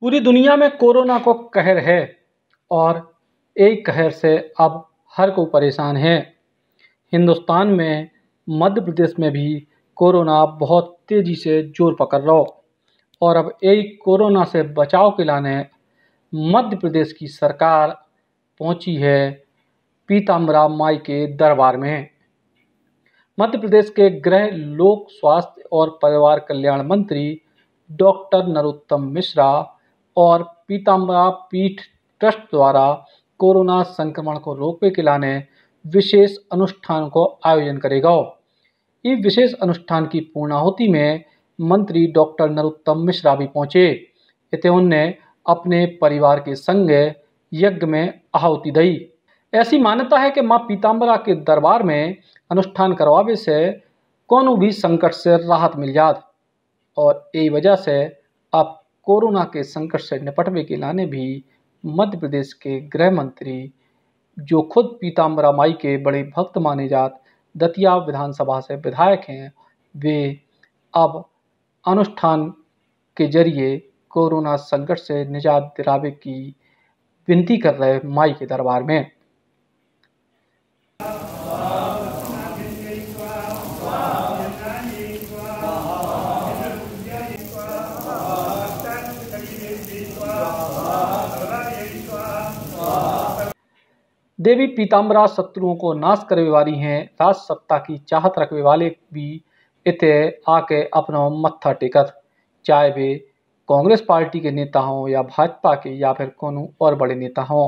पूरी दुनिया में कोरोना को कहर है और एक कहर से अब हर कोई परेशान है हिंदुस्तान में मध्य प्रदेश में भी कोरोना बहुत तेज़ी से जोर पकड़ रहा और अब एक कोरोना से बचाव के लाने मध्य प्रदेश की सरकार पहुंची है पीताम्बरा माई के दरबार में मध्य प्रदेश के गृह लोक स्वास्थ्य और परिवार कल्याण मंत्री डॉक्टर नरोत्तम मिश्रा और पीताम्बरा पीठ ट्रस्ट द्वारा कोरोना संक्रमण को रोकने के लाने विशेष अनुष्ठान को आयोजन करेगा इस विशेष अनुष्ठान की पूर्णाहुति में मंत्री डॉक्टर नरोत्तम मिश्रा भी पहुंचे इतने उनने अपने परिवार के संग यज्ञ में आहुति दई ऐसी मान्यता है कि माँ पीताम्बरा के दरबार में अनुष्ठान करवावे से कोनो भी संकट से राहत मिल जात और यही वजह से अब कोरोना के संकट से निपटने के लाने भी मध्य प्रदेश के गृह मंत्री जो खुद पीताम्बरा माई के बड़े भक्त माने जात दतिया विधानसभा से विधायक हैं वे अब अनुष्ठान के जरिए कोरोना संकट से निजात दिलावे की विनती कर रहे माई के दरबार में देवी पीताम्बरा शत्रुओं को नाश करने वाली हैं राज सत्ता की चाहत रखने वाले भी इतने आके अपना मत्था टेकत चाहे वे कांग्रेस पार्टी के नेता हों या भाजपा के या फिर कोनो और बड़े नेता हों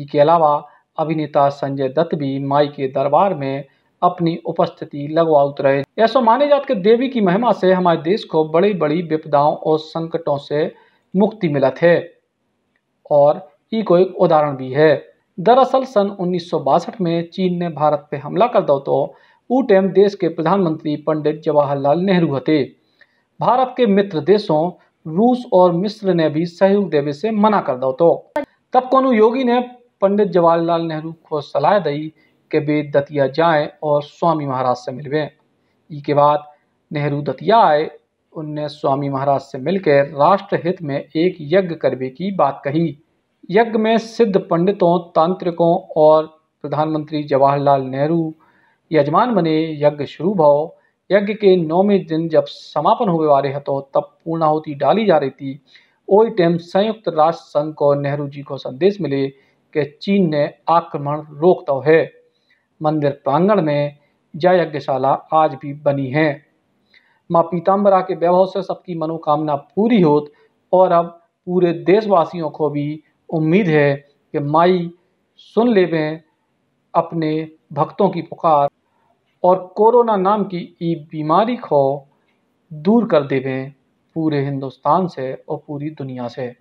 इसके अलावा अभिनेता संजय दत्त भी माई के दरबार में अपनी उपस्थिति लगवा उतरे ऐसा माने जात के देवी की महिमा से हमारे देश को बड़ी बड़ी विपदाओं और संकटों से मुक्ति मिलत है और ई को एक उदाहरण भी है दरअसल सन उन्नीस में चीन ने भारत पर हमला कर दो तो ऊ टाइम देश के प्रधानमंत्री पंडित जवाहरलाल नेहरू थे भारत के मित्र देशों रूस और मिस्र ने भी सहयोग देवे से मना कर दो तो तब को योगी ने पंडित जवाहरलाल नेहरू को सलाह दी कि वे दतिया जाएं और स्वामी महाराज से मिलवें इसके बाद नेहरू दतिया आए उनने स्वामी महाराज से मिलकर राष्ट्रहित में एक यज्ञ करने की बात कही यज्ञ में सिद्ध पंडितों तांत्रिकों और प्रधानमंत्री जवाहरलाल नेहरू यजमान बने यज्ञ शुरू भाव यज्ञ के नौवें दिन जब समापन होने वाले हतो तब पूर्णाहुति डाली जा रही थी वही टाइम संयुक्त राष्ट्र संघ को नेहरू जी को संदेश मिले कि चीन ने आक्रमण रोक तो है मंदिर प्रांगण में जय यज्ञशाला आज भी बनी है माँ पीताम्बरा के वैभव से सबकी मनोकामना पूरी होत और अब पूरे देशवासियों को भी उम्मीद है कि माई सुन ले अपने भक्तों की पुकार और कोरोना नाम की ई बीमारी को दूर कर देवें पूरे हिंदुस्तान से और पूरी दुनिया से